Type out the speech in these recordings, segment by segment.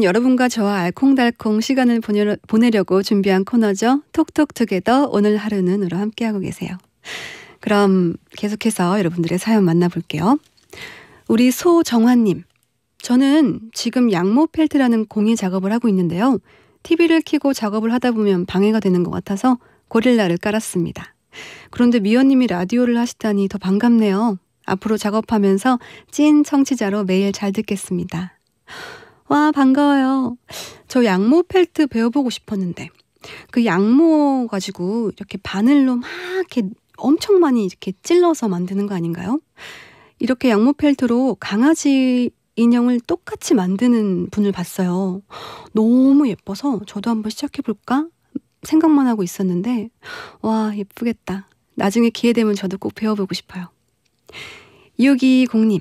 여러분과 저와 알콩달콩 시간을 보내, 려고 준비한 코너죠. 톡톡투게더 오늘 하루는 으로 함께하고 계세요. 그럼 계속해서 여러분들의 사연 만나볼게요. 우리 소정환님. 저는 지금 양모 펠트라는 공예 작업을 하고 있는데요. TV를 켜고 작업을 하다 보면 방해가 되는 것 같아서 고릴라를 깔았습니다. 그런데 미연님이 라디오를 하시다니 더 반갑네요. 앞으로 작업하면서 찐 청취자로 매일 잘 듣겠습니다. 와, 반가워요. 저 양모 펠트 배워보고 싶었는데, 그 양모 가지고 이렇게 바늘로 막 이렇게 엄청 많이 이렇게 찔러서 만드는 거 아닌가요? 이렇게 양모 펠트로 강아지 인형을 똑같이 만드는 분을 봤어요. 너무 예뻐서 저도 한번 시작해볼까? 생각만 하고 있었는데, 와, 예쁘겠다. 나중에 기회 되면 저도 꼭 배워보고 싶어요. 620님,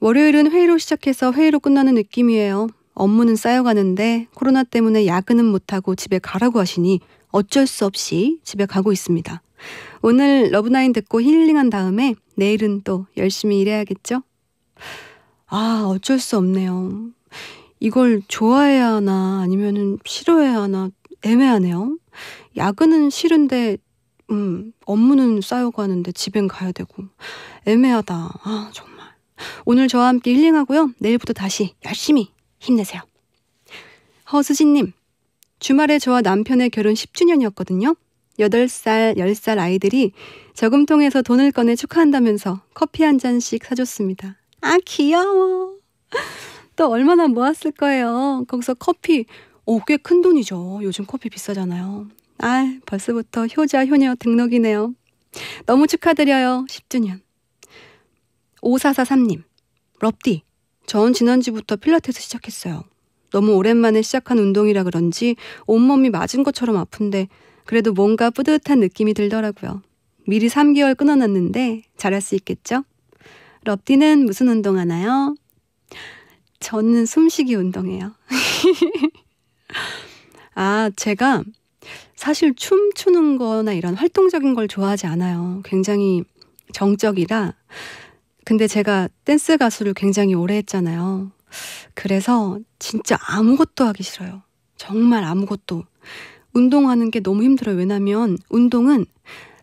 월요일은 회의로 시작해서 회의로 끝나는 느낌이에요. 업무는 쌓여가는데 코로나 때문에 야근은 못하고 집에 가라고 하시니 어쩔 수 없이 집에 가고 있습니다. 오늘 러브나인 듣고 힐링한 다음에 내일은 또 열심히 일해야겠죠? 아, 어쩔 수 없네요. 이걸 좋아해야 하나 아니면 싫어해야 하나 애매하네요. 야근은 싫은데 음, 업무는 쌓여가는데 집엔 가야 되고 애매하다. 아, 정말 오늘 저와 함께 힐링하고요. 내일부터 다시 열심히 힘내세요. 허수진님, 주말에 저와 남편의 결혼 10주년이었거든요. 8살, 10살 아이들이 저금통에서 돈을 꺼내 축하한다면서 커피 한 잔씩 사줬습니다. 아, 귀여워. 또 얼마나 모았을 거예요. 거기서 커피, 오, 꽤 큰 돈이죠. 요즘 커피 비싸잖아요. 아, 벌써부터 효자, 효녀 등록이네요. 너무 축하드려요. 10주년. 5443님, 럽디. 전 지난주부터 필라테스 시작했어요. 너무 오랜만에 시작한 운동이라 그런지 온몸이 맞은 것처럼 아픈데 그래도 뭔가 뿌듯한 느낌이 들더라고요. 미리 3개월 끊어놨는데 잘할 수 있겠죠? 럽디는 무슨 운동 하나요? 저는 숨쉬기 운동해요. 아, 제가 사실 춤추는 거나 이런 활동적인 걸 좋아하지 않아요. 굉장히 정적이라 근데 제가 댄스 가수를 굉장히 오래 했잖아요. 그래서 진짜 아무것도 하기 싫어요. 정말 아무것도. 운동하는 게 너무 힘들어요. 왜냐면 운동은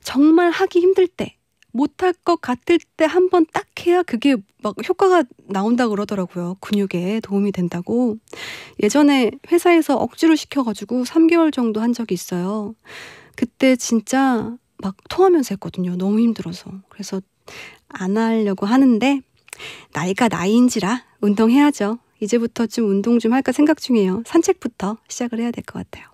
정말 하기 힘들 때, 못할 것 같을 때 한 번 딱 해야 그게 막 효과가 나온다 그러더라고요. 근육에 도움이 된다고. 예전에 회사에서 억지로 시켜가지고 3개월 정도 한 적이 있어요. 그때 진짜 막 토하면서 했거든요. 너무 힘들어서. 그래서 안 하려고 하는데 나이가 나이인지라 운동해야죠. 이제부터 좀 운동 좀 할까 생각 중이에요. 산책부터 시작을 해야 될 것 같아요.